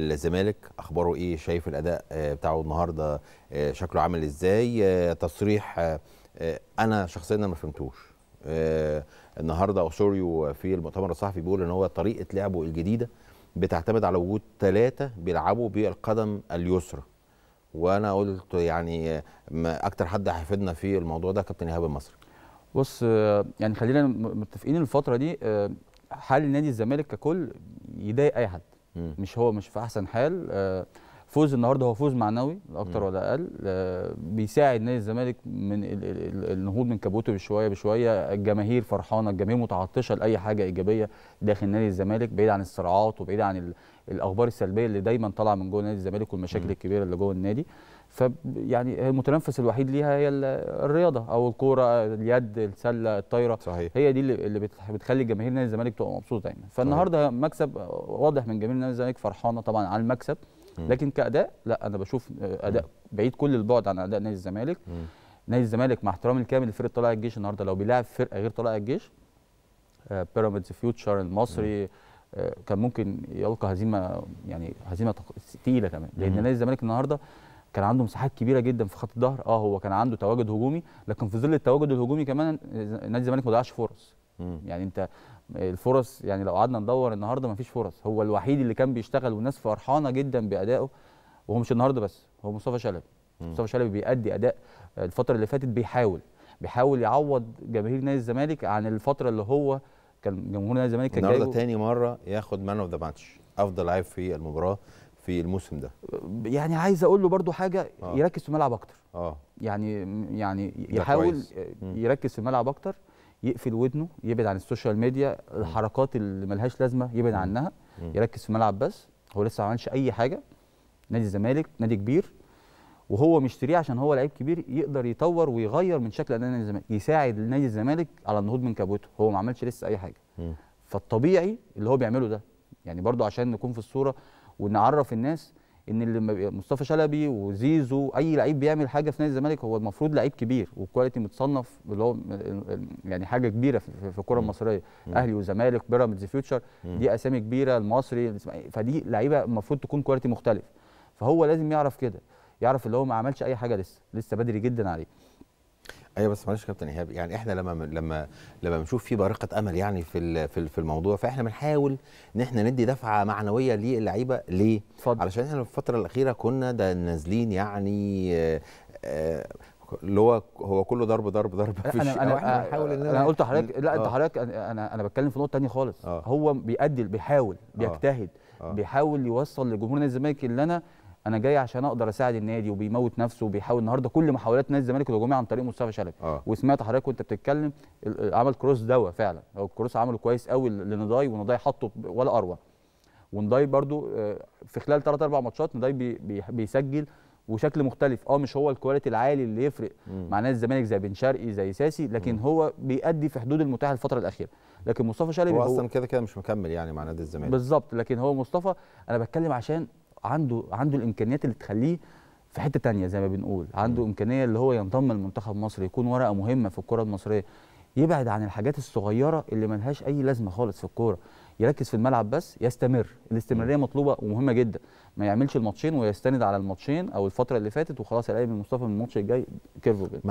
الزمالك اخباره ايه شايف الاداء آه، بتاعه النهارده آه، شكله عامل ازاي آه، تصريح انا شخصيا ما فهمتوش النهارده اوسوريو في المؤتمر الصحفي بيقول ان هو طريقه لعبه الجديده بتعتمد على وجود ثلاثه بيلعبوا بالقدم اليسرى وانا قلت يعني اكتر حد هيفيدنا في الموضوع ده كابتن ايهاب المصري بص يعني خلينا متفقين الفتره دي حال نادي الزمالك ككل يضايق اي حد مش هو مش في احسن حال آه، فوز النهارده هو فوز معنوي لا اكتر ولا اقل آه، بيساعد نادي الزمالك من النهوض من كبوته بشويه بشويه الجماهير فرحانه الجماهير متعطشه لاي حاجه ايجابيه داخل نادي الزمالك بعيد عن الصراعات وبعيد عن الاخبار السلبيه اللي دايما طالعه من جوه نادي الزمالك والمشاكل الكبيره اللي جوه النادي فيعني المتنفس الوحيد ليها هي الرياضه او الكوره اليد السله الطايره صحيح. هي دي اللي بتخلي جماهير نادي الزمالك تبقى مبسوطه دايما يعني. فالنهارده مكسب واضح من جماهير نادي الزمالك فرحانه طبعا على المكسب لكن كاداء لا انا بشوف اداء بعيد كل البعد عن اداء نادي الزمالك نادي الزمالك مع احترامي الكامل لفرقه طلائع الجيش النهارده لو بيلاعب فرقه غير طلائع الجيش بيراميدز آه، فيوتشر المصري آه، كان ممكن يلقى هزيمه يعني هزيمه ثقيله كمان لان نادي الزمالك النهارده كان عنده مساحات كبيره جدا في خط الظهر اه هو كان عنده تواجد هجومي لكن في ظل التواجد الهجومي كمان نادي الزمالك ما ضيعش فرص يعني انت الفرص يعني لو قعدنا ندور النهارده ما فيش فرص هو الوحيد اللي كان بيشتغل والناس فرحانه جدا بادائه وهو مش النهارده بس هو مصطفى شلبي مصطفى شلبي بيأدي اداء الفتره اللي فاتت بيحاول بيحاول يعوض جماهير نادي الزمالك عن الفتره اللي هو كان جمهور نادي الزمالك كان النهارده تاني مره ياخد مان اوف ذا ماتش افضل لاعب في المباراه في الموسم ده يعني عايز اقول له برده حاجه آه. يركز في الملعب اكتر اه يعني يعني يحاول يركز في الملعب اكتر يقفل ودنه يبعد عن السوشيال ميديا الحركات اللي ملهاش لازمه يبعد عنها يركز في الملعب بس هو لسه ما عملش اي حاجه نادي الزمالك نادي كبير وهو مشتريه عشان هو لعيب كبير يقدر يطور ويغير من شكل نادي الزمالك يساعد نادي الزمالك على النهوض من كبوته هو ما عملش لسه اي حاجه م. فالطبيعي اللي هو بيعمله ده يعني برضو عشان نكون في الصوره ونعرف الناس ان اللي مصطفى شلبي وزيزو اي لعيب بيعمل حاجه في نادي الزمالك هو المفروض لعيب كبير والكواليتي متصنف اللي هو يعني حاجه كبيره في الكره المصريه اهلي وزمالك بيراميدز فيوتشر دي اسامي كبيره المصري فدي لعيبه المفروض تكون كواليتي مختلف فهو لازم يعرف كده يعرف اللي هو ما عملش اي حاجه لسه لسه بدري جدا عليه ايوه بس معلش كابتن ايهاب يعني احنا لما لما لما بنشوف في بارقه امل يعني في في الموضوع فاحنا بنحاول ان احنا ندي دفعه معنويه للعيبه ليه؟ فضل. علشان احنا في الفتره الاخيره كنا ده نازلين يعني آه، آه، اللي هو هو كله ضرب ضرب ضرب في انا انا بنحاول ان انا قلت لحضرتك لا انت آه. حضرتك انا انا بتكلم في نقطه ثانيه خالص أوه. هو بيأدي بيحاول بيجتهد بيحاول يوصل لجمهور نادي الزمالك اللي انا انا جاي عشان اقدر اساعد النادي وبيموت نفسه وبيحاول النهارده كل محاولات نادي الزمالك الهجوميه عن طريق مصطفى شلبي آه. وسمعت حضرتك وانت بتتكلم عمل كروس دوا فعلا هو الكروس عمله كويس قوي لنضاي ونضاي حطه ولا اروع ونضاي برده آه، في خلال 3 4 ماتشات نضاي بي بي بيسجل وشكل مختلف اه مش هو الكواليتي العالي اللي يفرق مع نادي الزمالك زي بن شرقي زي ساسي لكن مم. هو بيأدي في حدود المتاح الفتره الاخيره لكن مصطفى شلبي هو, هو اصلا كده كده مش مكمل يعني مع نادي الزمالك بالظبط لكن هو مصطفى انا بتكلم عشان عنده عنده الامكانيات اللي تخليه في حته تانية زي ما بنقول عنده م. امكانيه اللي هو ينضم لمنتخب مصر يكون ورقه مهمه في الكره المصريه يبعد عن الحاجات الصغيره اللي ملهاش اي لازمه خالص في الكوره يركز في الملعب بس يستمر الاستمراريه مطلوبه ومهمه جدا ما يعملش الماتشين ويستند على الماتشين او الفتره اللي فاتت وخلاص الاقي من مصطفى من الماتش الجاي كيرفو